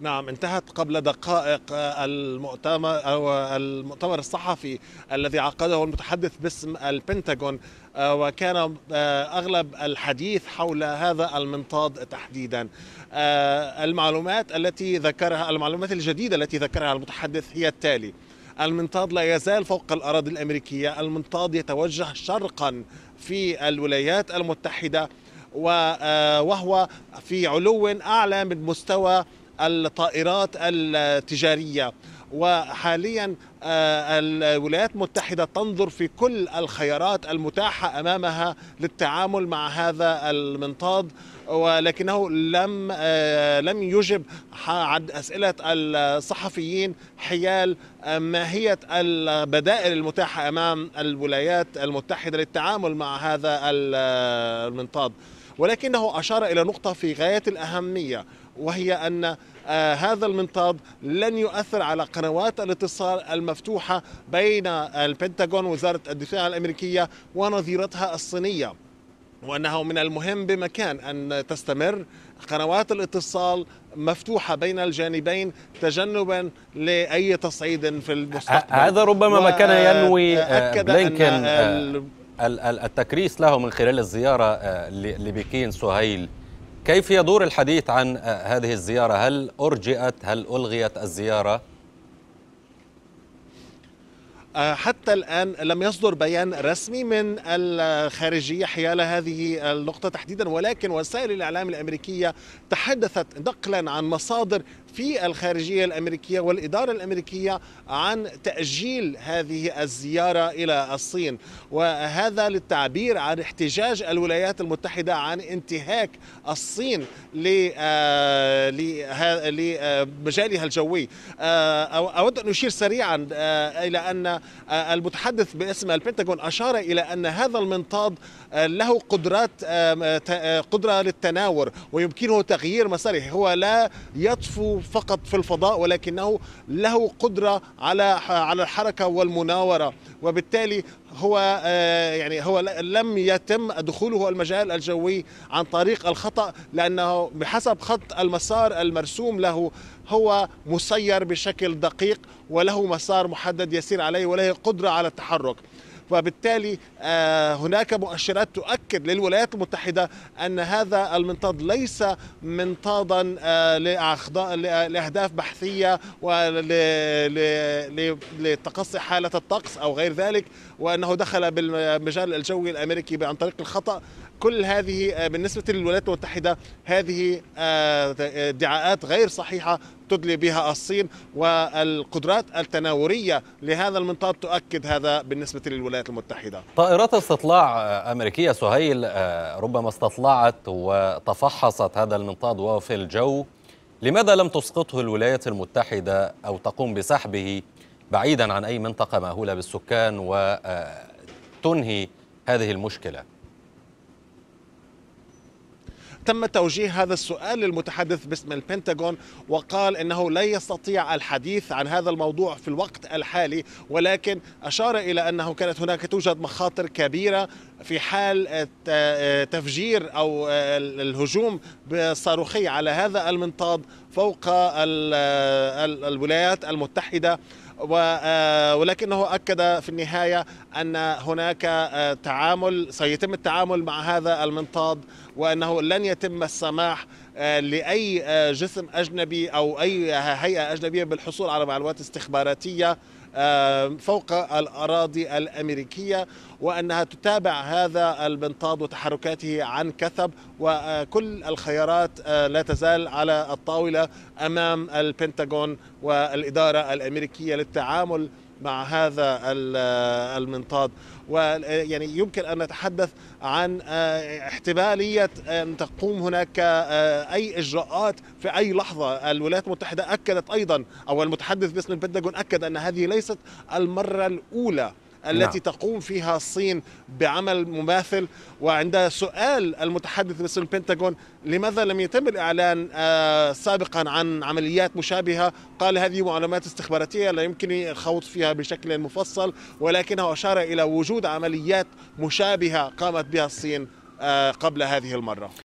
نعم انتهت قبل دقائق آه، المؤتمر أو آه، المؤتمر الصحفي الذي عقده المتحدث باسم البنتاغون آه، وكان أغلب الحديث حول هذا المنطاد تحديدا المعلومات التي ذكرها المعلومات الجديدة التي ذكرها المتحدث هي التالي المنطاد لا يزال فوق الأراضي الأمريكية المنطاد يتوجه شرقا في الولايات المتحدة وهو في علو أعلى من مستوى الطائرات التجاريه وحاليا آه، الولايات المتحده تنظر في كل الخيارات المتاحه امامها للتعامل مع هذا المنطاد ولكنه لم آه، لم يجب عن اسئله الصحفيين حيال آه، ماهيه البدائل المتاحه امام الولايات المتحده للتعامل مع هذا المنطاد ولكنه أشار إلى نقطة في غاية الأهمية وهي أن آه، هذا المنطاد لن يؤثر على قنوات الاتصال المفتوحة بين البنتاغون وزارة الدفاع الأمريكية ونظيرتها الصينية وانه من المهم بمكان ان تستمر قنوات الاتصال مفتوحه بين الجانبين تجنبا لاي تصعيد في المستقبل هذا ربما ما كان ينوي آه، آه، بلينكن التكريس له من خلال الزيارة آه، لبكين سهيل كيف يدور الحديث عن آه، هذه الزيارة هل أرجئت هل ألغيت الزيارة آه، حتى الآن لم يصدر بيان رسمي من الخارجية حيال هذه النقطة تحديدا ولكن وسائل الإعلام الأمريكية تحدثت نقلا عن مصادر في الخارجية الأمريكية والإدارة الأمريكية عن تأجيل هذه الزيارة إلى الصين وهذا للتعبير عن احتجاج الولايات المتحدة عن انتهاك الصين لمجالها آه، آه، الجوي أود أن أشير سريعا إلى أن آه، المتحدث باسم البنتاغون أشار إلى أن هذا المنطاد آه، له قدرات آه، قدرة للتناور ويمكنه تغيير مساره هو لا يطفو فقط في الفضاء ولكنه له قدرة على على الحركة والمناورة وبالتالي هو آه، يعني هو لم يتم دخوله المجال الجوي عن طريق الخطأ لأنه بحسب خط المسار المرسوم له هو مسير بشكل دقيق وله مسار محدد يسير عليه وله قدرة على التحرك وبالتالي آه، هناك مؤشرات تؤكد للولايات المتحدة أن هذا المنطاد ليس منطادا آه، لأهداف بحثية ولتقصي حالة الطقس أو غير ذلك وأنه دخل بالمجال الجوي الأمريكي عن طريق الخطأ كل هذه بالنسبة آه، للولايات المتحدة هذه آه، ادعاءات غير صحيحة تدلي بها الصين والقدرات التناورية لهذا المنطاد تؤكد هذا بالنسبة للولايات المتحدة طائرات استطلاع آه، أمريكية سهيل ربما استطلعت وتفحصت هذا المنطاد وهو في الجو لماذا لم تسقطه الولايات المتحدة أو تقوم بسحبه بعيدا عن أي منطقة مأهولة بالسكان وتنهي هذه المشكله تم توجيه هذا السؤال للمتحدث باسم البنتاغون وقال انه لا يستطيع الحديث عن هذا الموضوع في الوقت الحالي ولكن اشار الى انه كانت هناك توجد مخاطر كبيره في حال تفجير او الهجوم بصاروخي على هذا المنطاد فوق الولايات المتحده آه، ولكنه أكد في النهاية أن هناك آه، تعامل سيتم التعامل مع هذا المنطاد وأنه لن يتم السماح آه، لأي جسم أجنبي أو أي هيئة أجنبية بالحصول على معلومات استخباراتية فوق الأراضي الأمريكية وأنها تتابع هذا البنطاد وتحركاته عن كثب وكل الخيارات آه، لا تزال على الطاولة أمام البنتاغون والإدارة الأمريكية للتعامل مع هذا المنطاد ويعني يمكن ان نتحدث عن آه، احتماليه ان تقوم هناك آه، اي اجراءات في اي لحظه، الولايات المتحده اكدت ايضا او المتحدث باسم البنتاغون اكد ان هذه ليست المره الاولى نعم. التي نعم. تقوم فيها الصين بعمل مماثل وعند سؤال المتحدث باسم البنتاغون لماذا لم يتم الإعلان آه، سابقا عن عمليات مشابهة قال هذه معلومات استخباراتية لا يمكنني الخوض فيها بشكل مفصل ولكنه أشار إلى وجود عمليات مشابهة قامت بها الصين آه، قبل هذه المرة